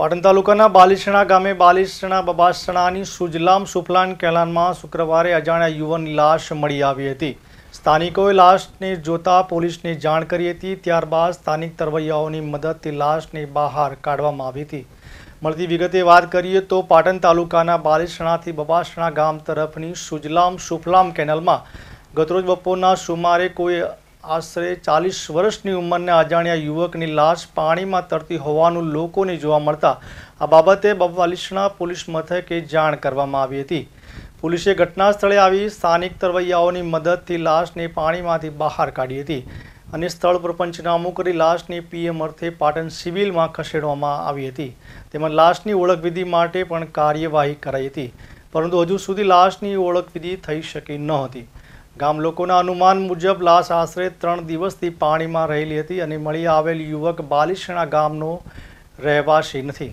પાટણ તાલુકાના બાલિસણા ગામે બાલિસણા બબાસણાની સુજલામ સુફલાન કેલાનમાં શુક્રવારે અજાણ્યા યુવાનની લાશ મળી આવી હતી સ્થાનિકોએ લાશને જોતા પોલીસને જાણ કરી હતી ત્યારબાદ સ્થાનિક તરવૈયાઓની મદદથી લાશને બહાર કાઢવામાં આવી હતી મળતી વિગતે વાત કરીએ તો પાટણ તાલુકાના બાલિસણાથી બબાસણા ગામ તરફની સુજલામ સુફલામ કેનાલમાં ગતરોજ બપોરના સુમારે કોઈ આશરે ચાલીસ વર્ષની ઉંમરના અજાણ્યા યુવકની લાશ પાણીમાં તરતી હોવાનું લોકોને જોવા મળતા આ બાબતે બવાલીસના પોલીસ મથકે જાણ કરવામાં આવી હતી પોલીસે ઘટના સ્થળે આવી સ્થાનિક તરવૈયાઓની મદદથી લાશને પાણીમાંથી બહાર કાઢી હતી અને સ્થળ પર પંચનામું કરી લાશને પીએમ અર્થે પાટણ સિવિલમાં ખસેડવામાં આવી હતી તેમજ લાશની ઓળખવિધિ માટે પણ કાર્યવાહી કરાઈ હતી પરંતુ હજુ સુધી લાશની ઓળખવિધિ થઈ શકી ન હતી ગામ લોકોના અનુમાન મુજબ લાશ આશરે ત્રણ દિવસથી પાણીમાં રહેલી હતી અને મળી આવેલ યુવક બાલિશણા ગામનો રહેવાસી નથી